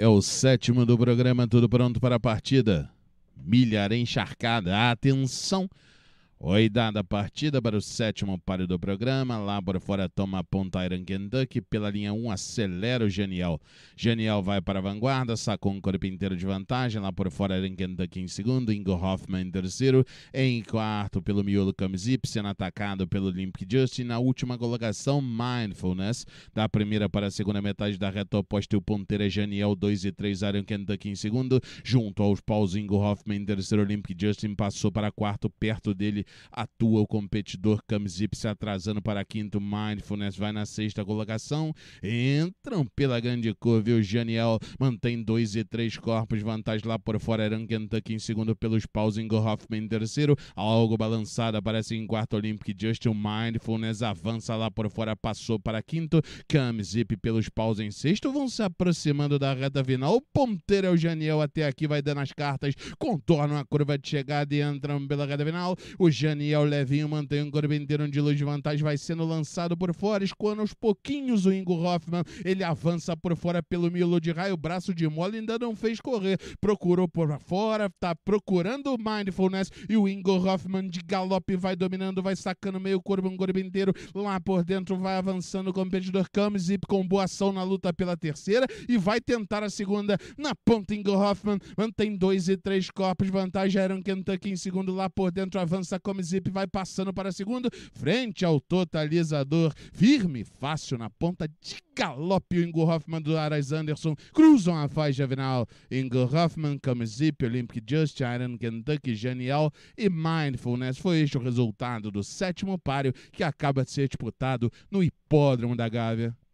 É o sétimo do programa Tudo Pronto para a Partida. Milhar encharcada. Atenção! Oi, dada a partida para o sétimo páreo do programa. Lá por fora toma a ponta Iron Kentucky. Pela linha 1, acelera o Genial. Genial vai para a vanguarda, sacou um corpo inteiro de vantagem. Lá por fora Iron Kentucky em segundo, Ingo Hoffman em terceiro. Em quarto, pelo miolo Camis sendo atacado pelo Olympic Justin. Na última colocação, Mindfulness. Da primeira para a segunda metade da reta oposta, o ponteiro é Genial 2 e 3, Iron Kentucky em segundo. Junto aos paus, Ingo Hoffman em terceiro, Olympic Justin passou para quarto, perto dele. Atua o competidor Camzip se atrasando para quinto. Mindfulness vai na sexta colocação. Entram pela grande curva. o Janiel mantém dois e três corpos. Vantagem lá por fora. Eran Kentucky em segundo pelos paus. Ingo Hoffman em terceiro. Algo balançado. Aparece em quarto Olympic Justin. Mindfulness avança lá por fora. Passou para quinto. Camzip pelos paus em sexto. Vão se aproximando da reta final. O ponteiro é o Janiel. Até aqui vai dando as cartas. Contornam a curva de chegada e entram pela reta final. O Janiel Levinho mantém um corpo inteiro de luz de vantagem, vai sendo lançado por fora, escoando aos pouquinhos o Ingo Hoffman. Ele avança por fora pelo milo de raio, braço de mola ainda não fez correr. Procurou por fora, tá procurando o Mindfulness e o Ingo Hoffman de galope vai dominando, vai sacando meio corpo, um corpo inteiro. Lá por dentro vai avançando o competidor Camis e com boa ação na luta pela terceira e vai tentar a segunda na ponta. Ingo Hoffman mantém dois e três corpos, vantagem era um Kentucky em segundo lá por dentro, avança como Zip vai passando para segundo, frente ao totalizador, firme, fácil na ponta de galope o Ingo Hoffman do Aras Anderson cruzam a faixa final. Ingo Hoffman, zip Olympic Just, Iron, Kentucky, Genial e Mindfulness. Foi este o resultado do sétimo páreo que acaba de ser disputado no Hipódromo da Gávea.